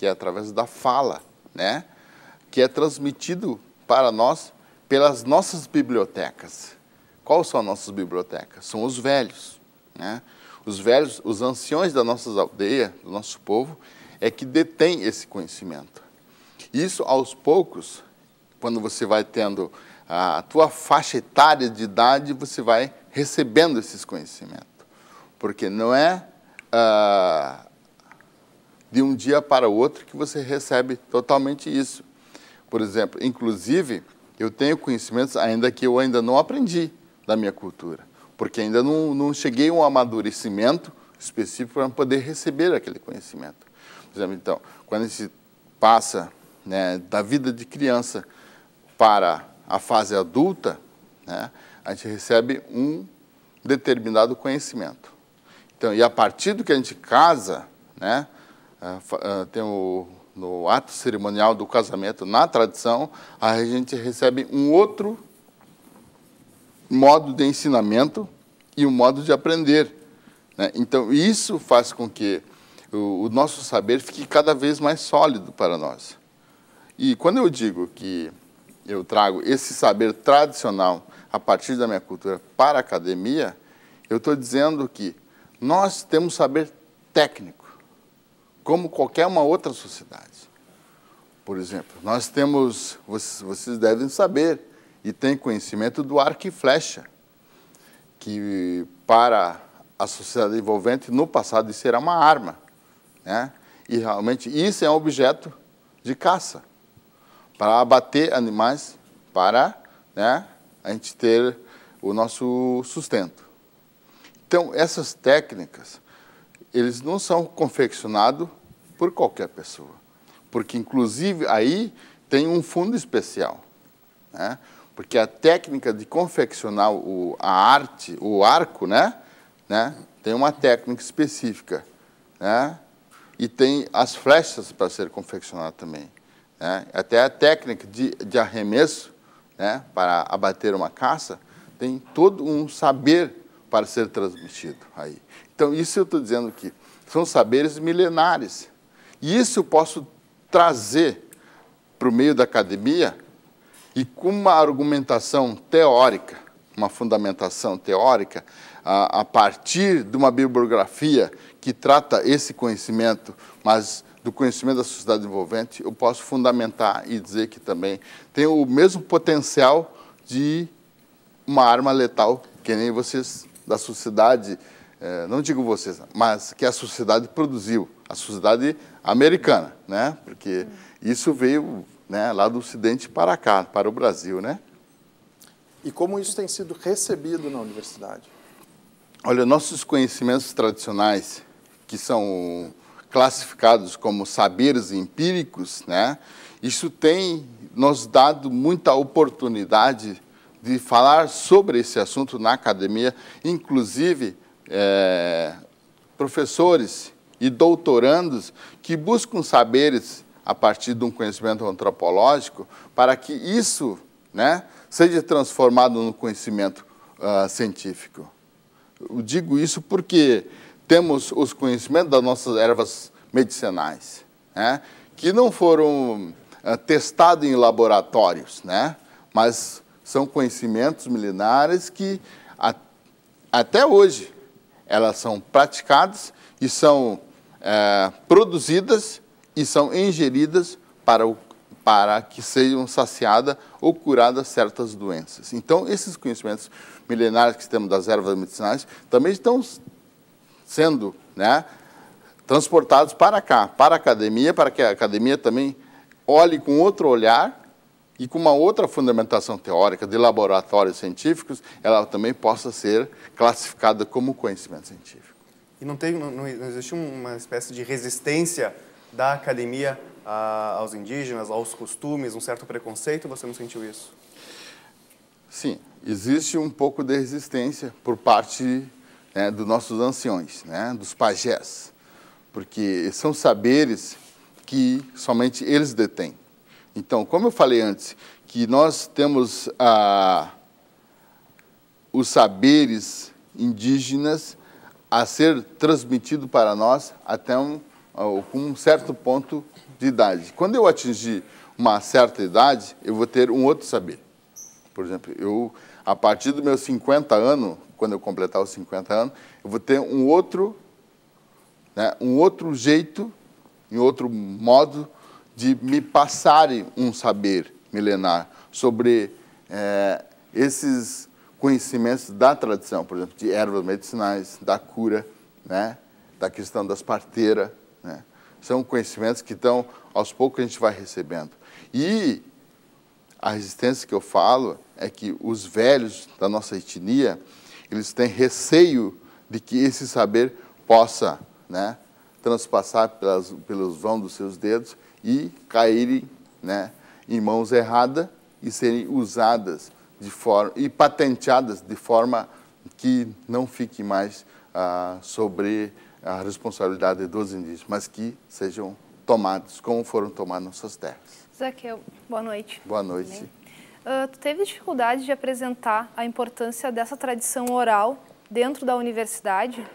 que é através da fala, né? que é transmitido para nós pelas nossas bibliotecas. Quais são as nossas bibliotecas? São os velhos. Né? Os velhos, os anciões da nossa aldeia, do nosso povo, é que detém esse conhecimento. Isso, aos poucos, quando você vai tendo a tua faixa etária de idade, você vai recebendo esses conhecimentos. Porque não é ah, de um dia para o outro que você recebe totalmente isso. Por exemplo, inclusive, eu tenho conhecimentos ainda que eu ainda não aprendi da minha cultura, porque ainda não, não cheguei a um amadurecimento específico para poder receber aquele conhecimento. Por exemplo, então, quando a gente passa né, da vida de criança para a fase adulta, né, a gente recebe um determinado conhecimento. Então, e a partir do que a gente casa, né, é, é, tem o, no ato cerimonial do casamento, na tradição, a gente recebe um outro modo de ensinamento e um modo de aprender. Né? Então, isso faz com que o, o nosso saber fique cada vez mais sólido para nós. E quando eu digo que eu trago esse saber tradicional a partir da minha cultura para a academia, eu estou dizendo que nós temos saber técnico como qualquer uma outra sociedade. Por exemplo, nós temos, vocês devem saber e têm conhecimento do arco e flecha, que para a sociedade envolvente no passado isso era uma arma, né? E realmente isso é um objeto de caça para abater animais, para né, a gente ter o nosso sustento. Então essas técnicas eles não são confeccionados por qualquer pessoa, porque inclusive aí tem um fundo especial, né? porque a técnica de confeccionar o, a arte, o arco, né? né? tem uma técnica específica, né? e tem as flechas para ser confeccionada também. Né? Até a técnica de, de arremesso né? para abater uma caça tem todo um saber para ser transmitido aí. Então, isso eu estou dizendo que são saberes milenares. E isso eu posso trazer para o meio da academia e com uma argumentação teórica, uma fundamentação teórica, a, a partir de uma bibliografia que trata esse conhecimento, mas do conhecimento da sociedade envolvente, eu posso fundamentar e dizer que também tem o mesmo potencial de uma arma letal, que nem vocês da sociedade, eh, não digo vocês, mas que a sociedade produziu, a sociedade americana, né? Porque isso veio né, lá do Ocidente para cá, para o Brasil, né? E como isso tem sido recebido na universidade? Olha, nossos conhecimentos tradicionais, que são classificados como saberes empíricos, né? Isso tem nos dado muita oportunidade de falar sobre esse assunto na academia, inclusive é, professores e doutorandos que buscam saberes a partir de um conhecimento antropológico para que isso né, seja transformado no conhecimento uh, científico. Eu digo isso porque temos os conhecimentos das nossas ervas medicinais, né, que não foram uh, testados em laboratórios, né, mas são conhecimentos milenares que a, até hoje elas são praticadas e são é, produzidas e são ingeridas para, o, para que sejam saciadas ou curadas certas doenças. Então, esses conhecimentos milenares que temos das ervas medicinais também estão sendo né, transportados para cá, para a academia, para que a academia também olhe com outro olhar e com uma outra fundamentação teórica de laboratórios científicos, ela também possa ser classificada como conhecimento científico. E não, teve, não, não existe uma espécie de resistência da academia a, ah, aos indígenas, aos costumes, um certo preconceito? Você não sentiu isso? Sim, existe um pouco de resistência por parte né, dos nossos anciões, né, dos pajés, porque são saberes que somente eles detêm. Então, como eu falei antes, que nós temos ah, os saberes indígenas a ser transmitido para nós até um, ah, um certo ponto de idade. Quando eu atingir uma certa idade, eu vou ter um outro saber. Por exemplo, eu a partir dos meus 50 anos, quando eu completar os 50 anos, eu vou ter um outro, né, um outro jeito, um outro modo de me passarem um saber milenar sobre é, esses conhecimentos da tradição, por exemplo, de ervas medicinais, da cura, né, da questão das parteiras. Né? São conhecimentos que estão, aos poucos, a gente vai recebendo. E a resistência que eu falo é que os velhos da nossa etnia, eles têm receio de que esse saber possa né, transpassar pelas, pelos vão dos seus dedos e caírem né, em mãos erradas e serem usadas de forma e patenteadas de forma que não fique mais ah, sobre a responsabilidade dos indígenas, mas que sejam tomados como foram tomadas nossas terras. Zaqueu, boa noite. Boa noite. Uh, tu teve dificuldade de apresentar a importância dessa tradição oral dentro da universidade?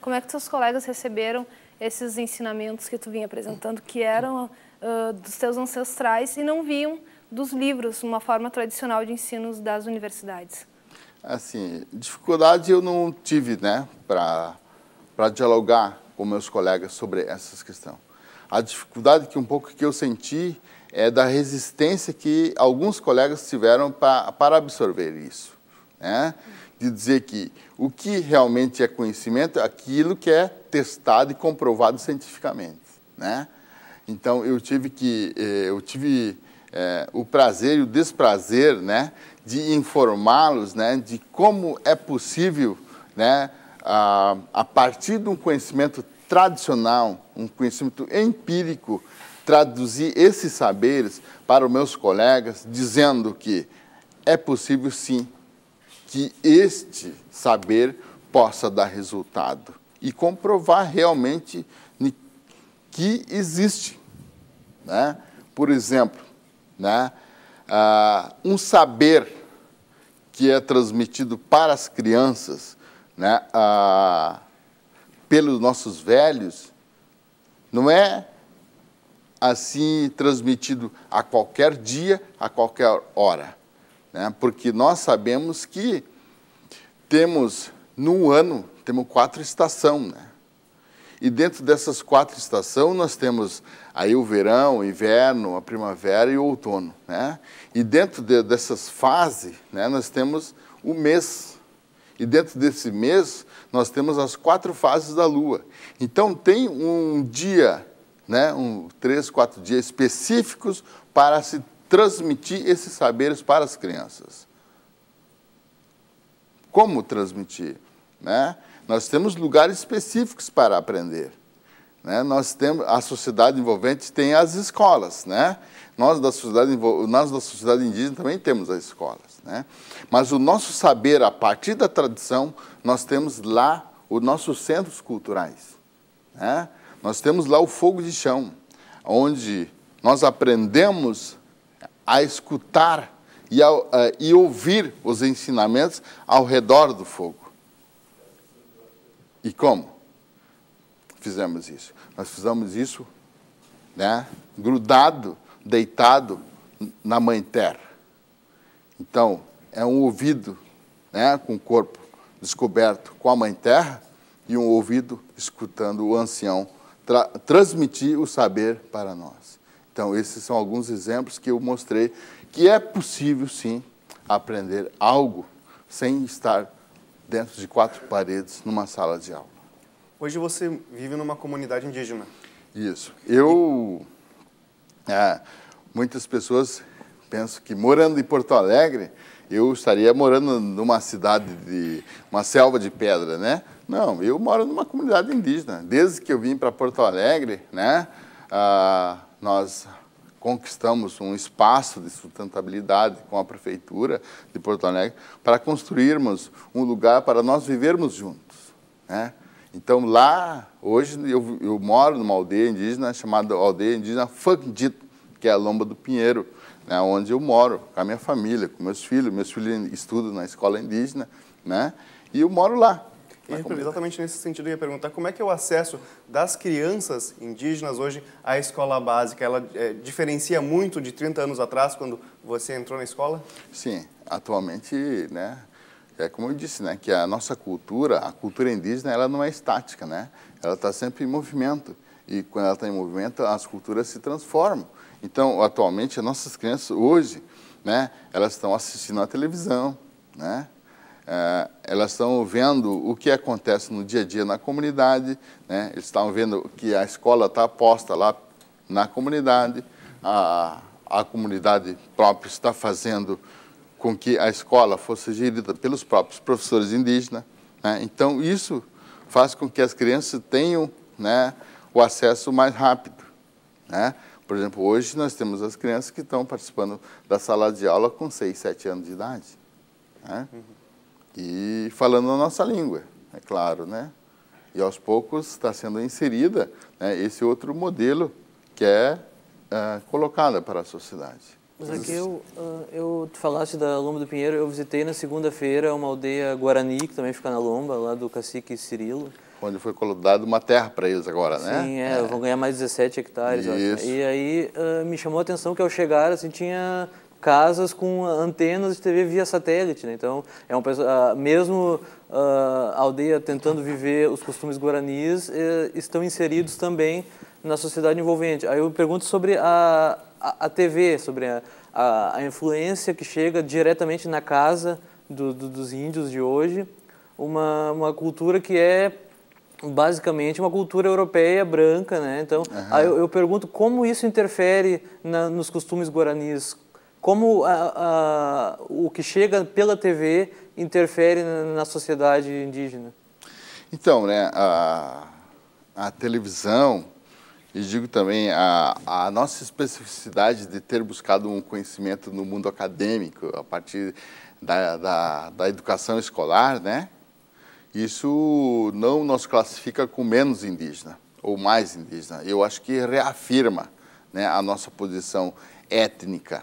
Como é que seus colegas receberam esses ensinamentos que tu vinha apresentando, que eram uh, dos teus ancestrais e não vinham dos livros, uma forma tradicional de ensino das universidades? Assim, dificuldade eu não tive, né, para dialogar com meus colegas sobre essas questões. A dificuldade que um pouco que eu senti é da resistência que alguns colegas tiveram para absorver isso, né? Uhum de dizer que o que realmente é conhecimento é aquilo que é testado e comprovado cientificamente, né? Então eu tive que eh, eu tive é, o prazer e o desprazer, né, de informá-los, né, de como é possível, né, a, a partir de um conhecimento tradicional, um conhecimento empírico, traduzir esses saberes para os meus colegas, dizendo que é possível sim que este saber possa dar resultado e comprovar realmente que existe. Né? Por exemplo, né? Ah, um saber que é transmitido para as crianças né? Ah, pelos nossos velhos não é assim transmitido a qualquer dia, a qualquer hora né? porque nós sabemos que temos, no ano, temos quatro estações. Né? E dentro dessas quatro estações, nós temos aí o verão, o inverno, a primavera e o outono. Né? E dentro de, dessas fases, né, nós temos o mês. E dentro desse mês, nós temos as quatro fases da Lua. Então, tem um dia, né, um, três, quatro dias específicos para se transmitir esses saberes para as crianças. Como transmitir? Né? Nós temos lugares específicos para aprender. Né? Nós temos a sociedade envolvente tem as escolas, né? Nós da sociedade nós da sociedade indígena também temos as escolas, né? Mas o nosso saber a partir da tradição nós temos lá os nossos centros culturais, né? Nós temos lá o fogo de chão, onde nós aprendemos a escutar e, a, a, eh, e ouvir os ensinamentos ao redor do fogo. E como fizemos isso? Nós fizemos isso né, grudado, deitado na mãe terra. Então, é um ouvido né, com o corpo descoberto com a mãe terra e um ouvido escutando o ancião tra transmitir o saber para nós. Então, esses são alguns exemplos que eu mostrei que é possível, sim, aprender algo sem estar dentro de quatro paredes numa sala de aula. Hoje você vive numa comunidade indígena. Isso. Eu. É, muitas pessoas pensam que morando em Porto Alegre, eu estaria morando numa cidade de uma selva de pedra, né? Não, eu moro numa comunidade indígena. Desde que eu vim para Porto Alegre, né? Ah, nós conquistamos um espaço de sustentabilidade com a prefeitura de Porto Alegre para construirmos um lugar para nós vivermos juntos, né? Então lá hoje eu, eu moro numa aldeia indígena chamada aldeia indígena Fandito, que é a Lomba do Pinheiro, né, onde eu moro com a minha família, com meus filhos, meus filhos estudam na escola indígena, né? E eu moro lá. Comunidade. Exatamente nesse sentido, eu ia perguntar como é que é o acesso das crianças indígenas hoje à escola básica? Ela é, diferencia muito de 30 anos atrás, quando você entrou na escola? Sim, atualmente, né, é como eu disse, né, que a nossa cultura, a cultura indígena, ela não é estática, né? Ela está sempre em movimento. E quando ela está em movimento, as culturas se transformam. Então, atualmente, as nossas crianças, hoje, né, elas estão assistindo à televisão, né? É, elas estão vendo o que acontece no dia a dia na comunidade, né? eles estão vendo que a escola está posta lá na comunidade, a, a comunidade própria está fazendo com que a escola fosse gerida pelos próprios professores indígenas. Né? Então, isso faz com que as crianças tenham né, o acesso mais rápido. Né? Por exemplo, hoje nós temos as crianças que estão participando da sala de aula com 6, 7 anos de idade. Né? Uhum e falando a nossa língua, é claro, né? E aos poucos está sendo inserida né, esse outro modelo que é uh, colocada para a sociedade. aqui eu, ah, eu te falaste da Lomba do Pinheiro, eu visitei na segunda-feira uma aldeia guarani, que também fica na Lomba, lá do cacique Cirilo. Onde foi dado uma terra para eles agora, né? Sim, é, é, vão ganhar mais 17 hectares. Isso. E aí uh, me chamou a atenção que ao chegar, assim, tinha casas com antenas de TV via satélite, né? Então, é um ah, mesmo a ah, aldeia tentando viver os costumes guaranis eh, estão inseridos também na sociedade envolvente. Aí eu pergunto sobre a, a, a TV, sobre a, a, a, influência que chega diretamente na casa do, do, dos índios de hoje, uma, uma cultura que é basicamente uma cultura europeia branca, né? Então, uhum. eu, eu, pergunto como isso interfere na, nos costumes guaranis, como a, ah, a, ah, o que chega pela TV interfere na sociedade indígena? Então, né, a, a televisão, e digo também a, a nossa especificidade de ter buscado um conhecimento no mundo acadêmico, a partir da, da, da educação escolar, né? isso não nos classifica com menos indígena ou mais indígena. Eu acho que reafirma né, a nossa posição étnica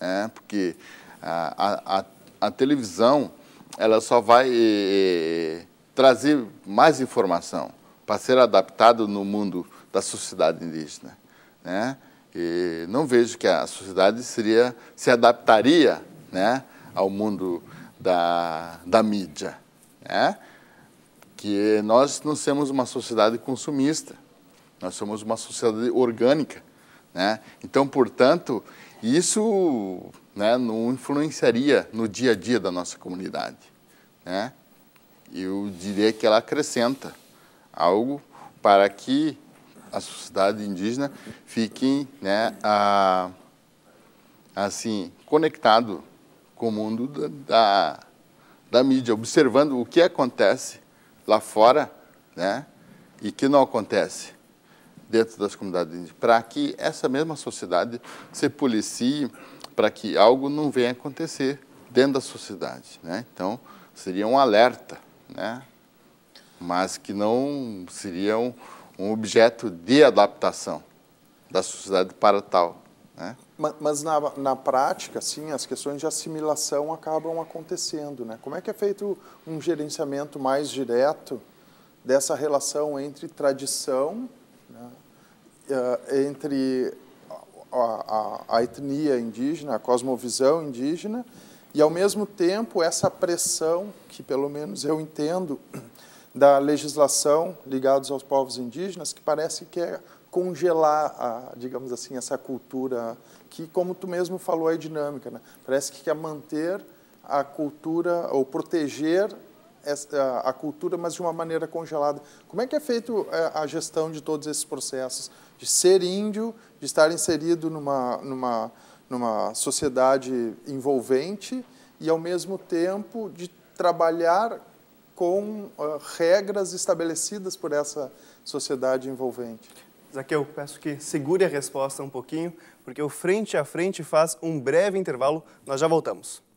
né? porque a, a, a televisão ela só vai eh, eh, trazer mais informação para ser adaptado no mundo da sociedade indígena. Né? E não vejo que a sociedade seria, se adaptaria né, ao mundo da, da mídia. Né? Que nós não somos uma sociedade consumista, nós somos uma sociedade orgânica, né? Então, portanto, isso né, não influenciaria no dia a dia da nossa comunidade. Né? Eu diria que ela acrescenta algo para que a sociedade indígena fique né, a, assim conectado com o mundo da, da mídia, observando o que acontece lá fora né, e que não acontece dentro das comunidades indígenas, para que essa mesma sociedade se policie para que algo não venha acontecer dentro da sociedade. Né? Então, seria um alerta, né? mas que não seria um, um objeto de adaptação da sociedade para tal. Né? Mas, mas na, na, prática, sim, as questões de assimilação acabam acontecendo. Né? Como é que é feito um gerenciamento mais direto dessa relação entre tradição eh, entre a, a, a, etnia indígena, a cosmovisão indígena, e, ao mesmo tempo, essa pressão, que pelo menos eu entendo, da legislação ligados aos povos indígenas, que parece que é congelar, a, digamos assim, essa cultura, que, como tu mesmo falou, é dinâmica. Né? Parece que quer manter a cultura, ou proteger a cultura, mas de uma maneira congelada. Como é que é feito é, a gestão de todos esses processos? De ser índio, de estar inserido numa, numa, numa sociedade envolvente e, ao mesmo tempo, de trabalhar com uh, regras estabelecidas por essa sociedade envolvente. Zaqueu, peço que segure a resposta um pouquinho, porque o Frente a Frente faz um breve intervalo. Nós já voltamos.